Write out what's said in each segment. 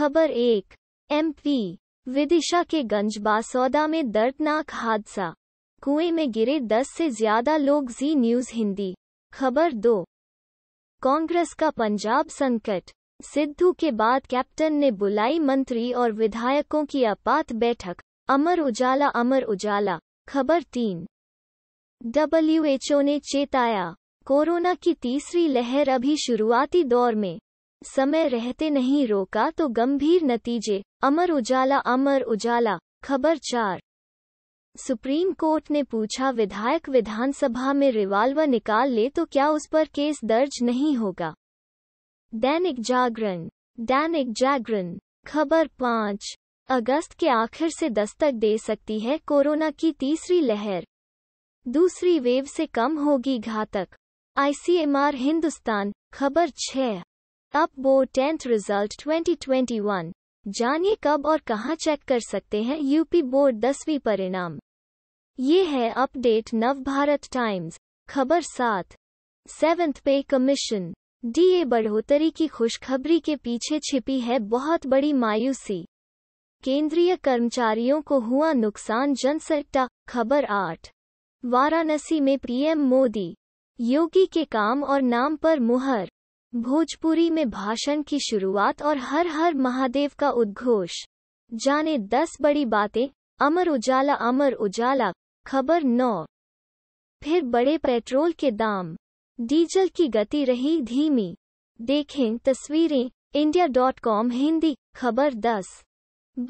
खबर एक एमपी विदिशा के गंजबासौदा में दर्दनाक हादसा कुएं में गिरे दस से ज्यादा लोग जी न्यूज हिंदी खबर दो कांग्रेस का पंजाब संकट सिद्धू के बाद कैप्टन ने बुलाई मंत्री और विधायकों की आपात बैठक अमर उजाला अमर उजाला खबर तीन डब्ल्यूएचओ ने चेताया कोरोना की तीसरी लहर अभी शुरुआती दौर में समय रहते नहीं रोका तो गंभीर नतीजे अमर उजाला अमर उजाला खबर चार सुप्रीम कोर्ट ने पूछा विधायक विधानसभा में रिवाल्वर निकाल ले तो क्या उस पर केस दर्ज नहीं होगा दैनिक जागरण दैनिक जागरण खबर पाँच अगस्त के आखिर से दस्तक दे सकती है कोरोना की तीसरी लहर दूसरी वेव से कम होगी घातक आईसीएमआर हिंदुस्तान खबर छः अप बो टेंथ रिजल्ट 2021 जानिए कब और कहां चेक कर सकते हैं यूपी बोर्ड दसवीं परिणाम ये है अपडेट नव भारत टाइम्स खबर सात सेवेंथ पे कमीशन डीए बढ़ोतरी की खुशखबरी के पीछे छिपी है बहुत बड़ी मायूसी केंद्रीय कर्मचारियों को हुआ नुकसान जनसट्टा खबर आठ वाराणसी में पीएम मोदी योगी के काम और नाम पर मुहर भोजपुरी में भाषण की शुरुआत और हर हर महादेव का उद्घोष जाने दस बड़ी बातें अमर उजाला अमर उजाला खबर नौ फिर बड़े पेट्रोल के दाम डीजल की गति रही धीमी देखें तस्वीरें इंडिया डॉट कॉम हिंदी खबर दस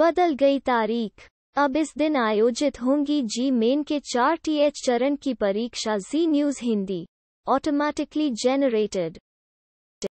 बदल गई तारीख अब इस दिन आयोजित होंगी जी मेन के चार टीएच चरण की परीक्षा Zee News Hindi automatically generated